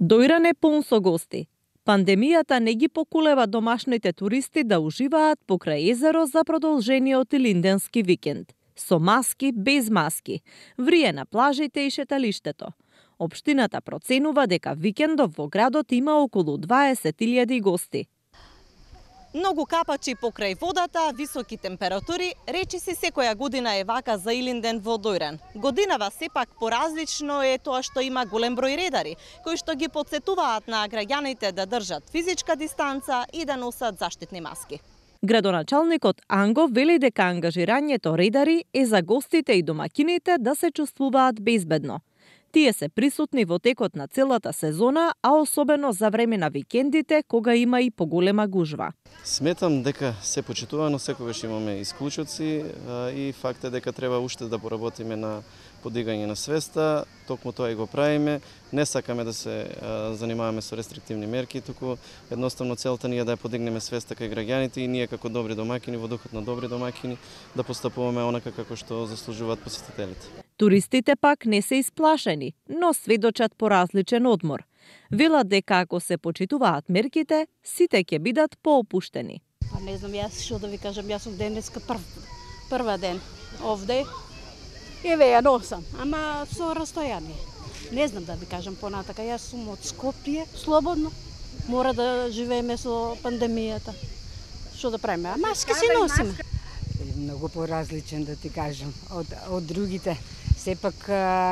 не пун со гости. Пандемијата не ги поколева домашните туристи да уживаат покрај езеро за продолжениот линденски викенд. Со маски, без маски, врие на плажите и шеталиштето. Обштината проценува дека викендов во градот има околу 20.000 гости, Многу капачи покрај водата, високи температури, речи се секоја година е вака за Илинден во Дојрен. Годинава сепак поразлично е тоа што има голем број редари, кои што ги подсетуваат на граѓаните да држат физичка дистанца и да носат заштитни маски. Градоначалникот Анго вели дека ангажирањето редари е за гостите и домакините да се чувствуваат безбедно – Тие се присутни во текот на целата сезона, а особено за време на викендите, кога има и поголема гужва. Сметам дека се почитувано секогаш имаме исклучоци и факт е дека треба уште да поработиме на подигање на свеста, токму тоа и го правиме. Не сакаме да се занимаваме со рестриктивни мерки, туку едноставно целта ни е да ја подигнеме свеста кај граѓаните и ние како добри домакини, во духот на добри домакини, да постапуваме онака како што заслужуваат посетителите. Туристите пак не се исплашени, но сведочат по различен одмор. Велат дека ако се почитуваат мерките, сите ќе бидат поопуштени. А па не знам јас што да ви кажам, јас сум денеска прв, прва ден овде. Еве ја носам, ама со растојание. Не знам да ви кажам понатака, јас сум од Скопје, слободно. Мора да живееме со пандемијата. Што да правиме? Маски си носиме. Многу поразличен да ти кажам од, од другите сепак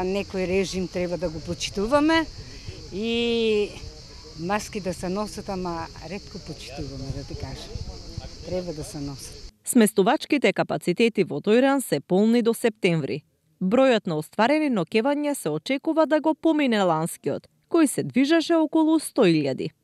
некој режим треба да го почитуваме и маски да се носат, ама редко почитуваме, да ти кажам. Треба да се носат. Сместувачките капацитети во Тојран се полни до септември. Бројот на остварени нокевања се очекува да го помине ланскиот, кој се движеше околу 100 000.